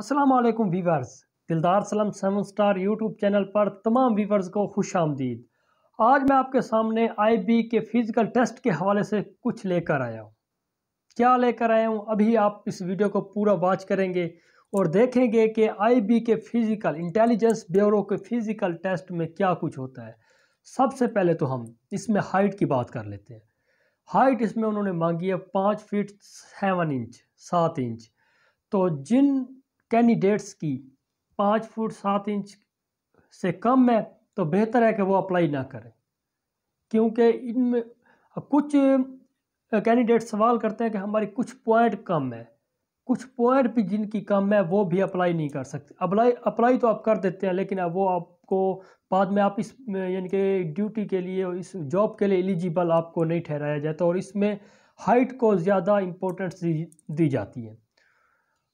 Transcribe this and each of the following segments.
अस्सलाम वालेकुम वीवर्स दिलदार सलम सेवन स्टार यूट्यूब चैनल पर तमाम वीवर्स को खुश आमदीद आज मैं आपके सामने आईबी के फ़िज़िकल टेस्ट के हवाले से कुछ लेकर आया हूँ क्या लेकर आया हूँ अभी आप इस वीडियो को पूरा वॉच करेंगे और देखेंगे कि आईबी के फ़िज़िकल इंटेलिजेंस ब्यूरो के फ़िज़िकल टेस्ट में क्या कुछ होता है सबसे पहले तो हम इसमें हाइट की बात कर लेते हैं हाइट इसमें उन्होंने मांगी है पाँच फीट सेवन इंच सात इंच तो जिन कैंडिडेट्स की पाँच फुट सात इंच से कम है तो बेहतर है कि वो अप्लाई ना करें क्योंकि इनमें कुछ कैंडिडेट सवाल करते हैं कि हमारी कुछ पॉइंट कम है कुछ पॉइंट भी जिनकी कम है वो भी अप्लाई नहीं कर सकते अप्लाई अप्लाई तो आप कर देते हैं लेकिन अब वो आपको बाद में आप इस यानी कि ड्यूटी के लिए इस जॉब के लिए एलिजिबल आपको नहीं ठहराया जाता और इसमें हाइट को ज़्यादा इम्पोर्टेंस दी, दी जाती है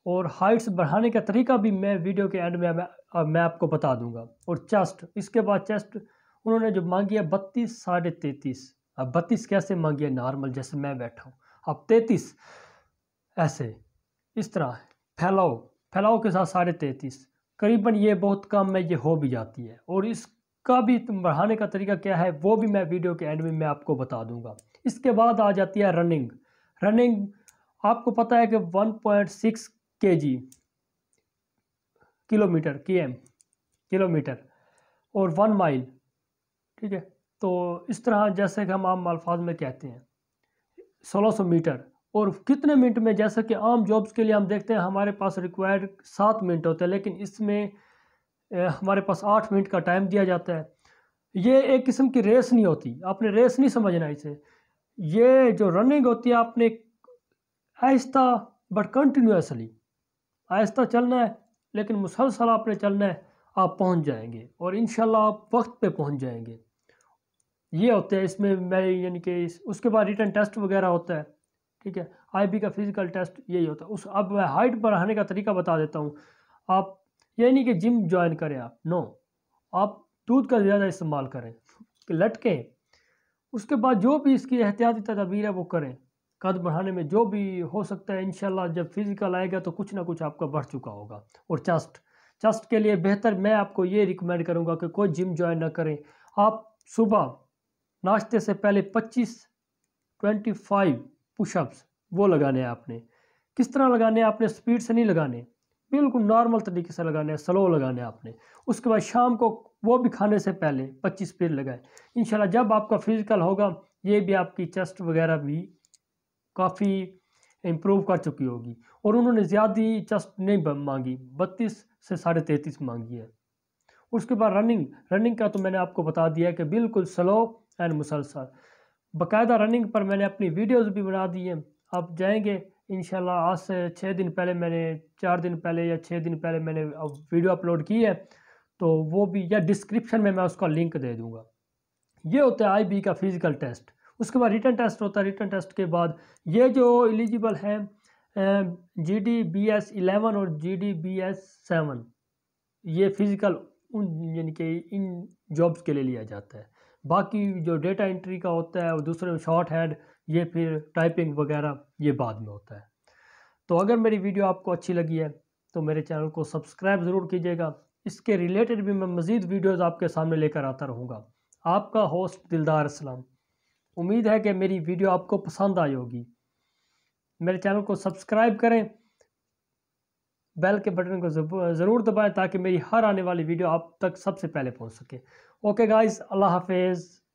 और हाइट्स बढ़ाने का तरीका भी मैं वीडियो के एंड में मैं, मैं आपको बता दूंगा और चेस्ट इसके बाद चेस्ट उन्होंने जो मांगी है बत्तीस साढ़े तैतीस अब बत्तीस कैसे मांगी है नॉर्मल जैसे मैं बैठा हूँ अब तैतीस ऐसे इस तरह फैलाओ फैलाओ के साथ साढ़े तैतीस करीबन ये बहुत कम में ये हो भी जाती है और इसका भी बढ़ाने का तरीका क्या है वो भी मैं वीडियो के एंड में मैं आपको बता दूंगा इसके बाद आ जाती है रनिंग रनिंग आपको पता है कि 1.6 के जी किलोमीटर के एम किलोमीटर और वन माइल ठीक है तो इस तरह जैसे कि हम आम अल्फाज में कहते हैं 1600 मीटर और कितने मिनट में जैसे कि आम जॉब्स के लिए हम देखते हैं हमारे पास रिक्वायर्ड सात मिनट होते हैं लेकिन इसमें हमारे पास आठ मिनट का टाइम दिया जाता है ये एक किस्म की रेस नहीं होती आपने रेस नहीं समझना इसे ये जो रनिंग होती है आपने आहिस्ता बट कंटिन्यूसली आहिस्ता चलना है लेकिन मुसलसल आपने चलना है आप पहुंच जाएंगे और इन आप वक्त पे पहुंच जाएंगे ये होता है इसमें मैं यानी कि इस, उसके बाद रिटर्न टेस्ट वगैरह होता है ठीक है आईबी का फिज़िकल टेस्ट यही होता है उस अब मैं हाइट बढ़ाने का तरीका बता देता हूँ आप यानी कि जिम ज्वाइन करें आप नो आप दूध का ज़्यादा इस्तेमाल करें लटकें उसके बाद जो भी इसकी एहतियाती तदाबीर है वो करें कद बढ़ाने में जो भी हो सकता है इनशाला जब फिज़िकल आएगा तो कुछ ना कुछ आपका बढ़ चुका होगा और चस्ट चस्ट के लिए बेहतर मैं आपको ये रिकमेंड करूँगा कि कोई जिम ज्वाइन ना करें आप सुबह नाश्ते से पहले 25 25 पुशअप्स वो लगाने हैं आपने किस तरह लगाने हैं आपने स्पीड से नहीं लगाने बिल्कुल नॉर्मल तरीके से लगाने हैं स्लो लगाने हैं आपने उसके बाद शाम को वो भी खाने से पहले 25 पेड़ लगाए इंशाल्लाह जब आपका फिज़िकल होगा ये भी आपकी चेस्ट वगैरह भी काफ़ी इम्प्रूव कर चुकी होगी और उन्होंने ज़्यादा चस्ट नहीं मांगी बत्तीस से साढ़े तैंतीस मांगी है उसके बाद रनिंग रनिंग का तो मैंने आपको बता दिया कि बिल्कुल स्लो एंड मुसलसल बाकायदा रनिंग पर मैंने अपनी वीडियोज़ भी बना दी हैं आप जाएँगे इन आज से छः दिन पहले मैंने चार दिन पहले या छः दिन पहले मैंने वीडियो अपलोड की है तो वो भी या डिस्क्रिप्शन में मैं उसका लिंक दे दूँगा ये होता है बी e का फिज़िकल टेस्ट उसके बाद रिटर्न टेस्ट होता है रिटर्न टेस्ट के बाद ये जो एलिजिबल है G D B S eleven और G D B S seven ये फिज़िकल उन यानी कि इन जॉब्स के लिए लिया जाता है बाकी जो डेटा एंट्री का होता है और दूसरे में शॉर्ट हैंड ये फिर टाइपिंग वगैरह ये बाद में होता है तो अगर मेरी वीडियो आपको अच्छी लगी है तो मेरे चैनल को सब्सक्राइब ज़रूर कीजिएगा इसके रिलेटेड भी मैं मज़ीद वीडियोज़ आपके सामने लेकर आता रहूँगा आपका होस्ट दिलदार इस्लाम उम्मीद है कि मेरी वीडियो आपको पसंद आई होगी मेरे चैनल को सब्सक्राइब करें बेल के बटन को ज़रूर दबाएं ताकि मेरी हर आने वाली वीडियो आप तक सबसे पहले पहुंच सके ओके गाइस अल्लाह हाफिज़